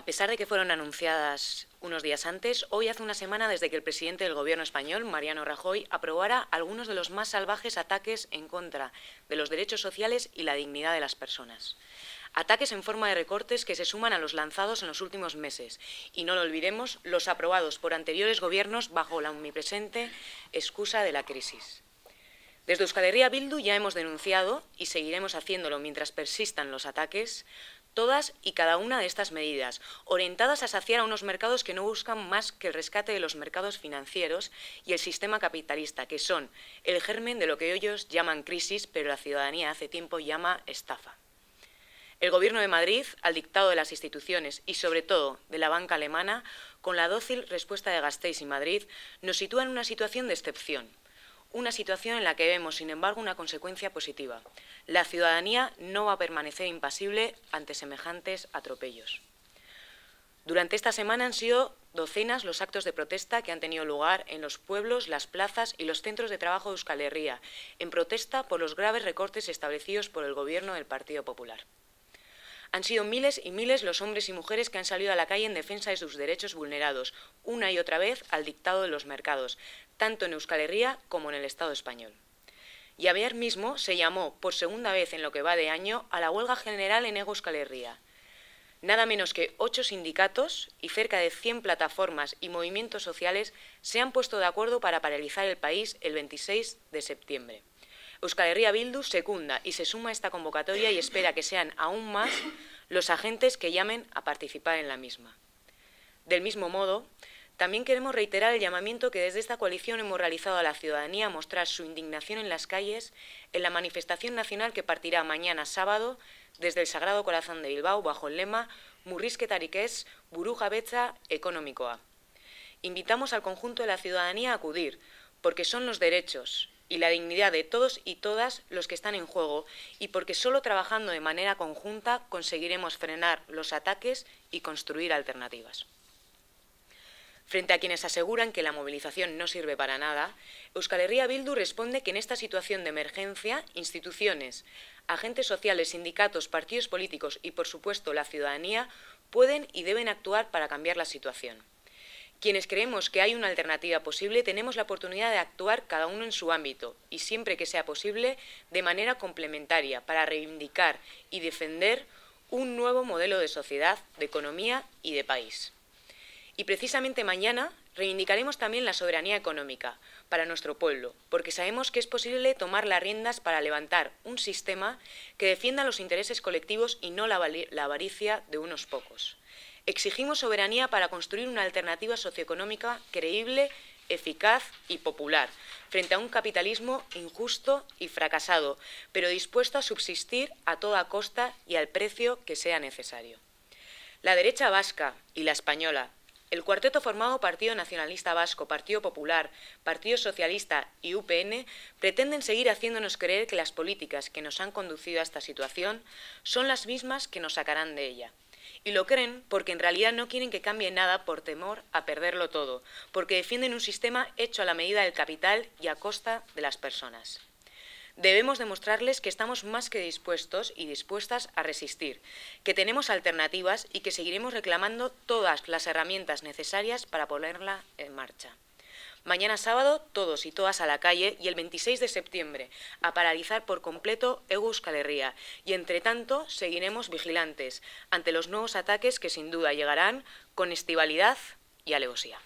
A pesar de que fueron anunciadas unos días antes, hoy hace una semana desde que el presidente del gobierno español, Mariano Rajoy, aprobara algunos de los más salvajes ataques en contra de los derechos sociales y la dignidad de las personas. Ataques en forma de recortes que se suman a los lanzados en los últimos meses y, no lo olvidemos, los aprobados por anteriores gobiernos bajo la omnipresente excusa de la crisis. Desde Euskal Bildu ya hemos denunciado, y seguiremos haciéndolo mientras persistan los ataques, todas y cada una de estas medidas, orientadas a saciar a unos mercados que no buscan más que el rescate de los mercados financieros y el sistema capitalista, que son el germen de lo que ellos llaman crisis, pero la ciudadanía hace tiempo llama estafa. El Gobierno de Madrid, al dictado de las instituciones y sobre todo de la banca alemana, con la dócil respuesta de Gasteiz y Madrid, nos sitúa en una situación de excepción una situación en la que vemos, sin embargo, una consecuencia positiva. La ciudadanía no va a permanecer impasible ante semejantes atropellos. Durante esta semana han sido docenas los actos de protesta que han tenido lugar en los pueblos, las plazas y los centros de trabajo de Euskal Herria, en protesta por los graves recortes establecidos por el Gobierno del Partido Popular. Han sido miles y miles los hombres y mujeres que han salido a la calle en defensa de sus derechos vulnerados, una y otra vez al dictado de los mercados, tanto en Euskal Herria como en el Estado español. Y ayer mismo se llamó, por segunda vez en lo que va de año, a la huelga general en Euskal Herria. Nada menos que ocho sindicatos y cerca de 100 plataformas y movimientos sociales se han puesto de acuerdo para paralizar el país el 26 de septiembre. Euskal Herria Bildu secunda y se suma a esta convocatoria y espera que sean aún más los agentes que llamen a participar en la misma. Del mismo modo, también queremos reiterar el llamamiento que desde esta coalición hemos realizado a la ciudadanía a mostrar su indignación en las calles en la manifestación nacional que partirá mañana sábado desde el Sagrado Corazón de Bilbao bajo el lema becha económico Económicoa. Invitamos al conjunto de la ciudadanía a acudir, porque son los derechos, y la dignidad de todos y todas los que están en juego y porque solo trabajando de manera conjunta conseguiremos frenar los ataques y construir alternativas. Frente a quienes aseguran que la movilización no sirve para nada, Euskal Herria Bildu responde que en esta situación de emergencia, instituciones, agentes sociales, sindicatos, partidos políticos y, por supuesto, la ciudadanía pueden y deben actuar para cambiar la situación. Quienes creemos que hay una alternativa posible tenemos la oportunidad de actuar cada uno en su ámbito y siempre que sea posible de manera complementaria para reivindicar y defender un nuevo modelo de sociedad, de economía y de país. Y precisamente mañana reivindicaremos también la soberanía económica para nuestro pueblo, porque sabemos que es posible tomar las riendas para levantar un sistema que defienda los intereses colectivos y no la, avaricia de unos pocos. Exigimos soberanía para construir una alternativa socioeconómica creíble, eficaz y popular, frente a un capitalismo injusto y fracasado, pero dispuesto a subsistir a toda costa y al precio que sea necesario. La derecha vasca y la española, el cuarteto formado Partido Nacionalista Vasco, Partido Popular, Partido Socialista y UPN pretenden seguir haciéndonos creer que las políticas que nos han conducido a esta situación son las mismas que nos sacarán de ella. Y lo creen porque en realidad no quieren que cambie nada por temor a perderlo todo, porque defienden un sistema hecho a la medida del capital y a costa de las personas. Debemos demostrarles que estamos más que dispuestos y dispuestas a resistir, que tenemos alternativas y que seguiremos reclamando todas las herramientas necesarias para ponerla en marcha. Mañana sábado, todos y todas a la calle y el 26 de septiembre, a paralizar por completo Euskal Herria. Y entre tanto, seguiremos vigilantes ante los nuevos ataques que sin duda llegarán con estivalidad y alevosía.